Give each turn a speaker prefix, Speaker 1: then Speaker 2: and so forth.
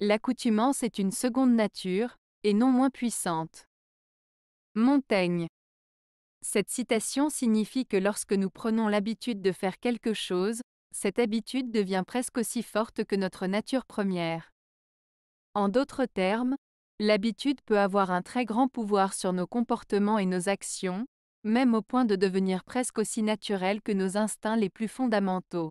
Speaker 1: L'accoutumance est une seconde nature, et non moins puissante. Montaigne. Cette citation signifie que lorsque nous prenons l'habitude de faire quelque chose, cette habitude devient presque aussi forte que notre nature première. En d'autres termes, l'habitude peut avoir un très grand pouvoir sur nos comportements et nos actions, même au point de devenir presque aussi naturel que nos instincts les plus fondamentaux.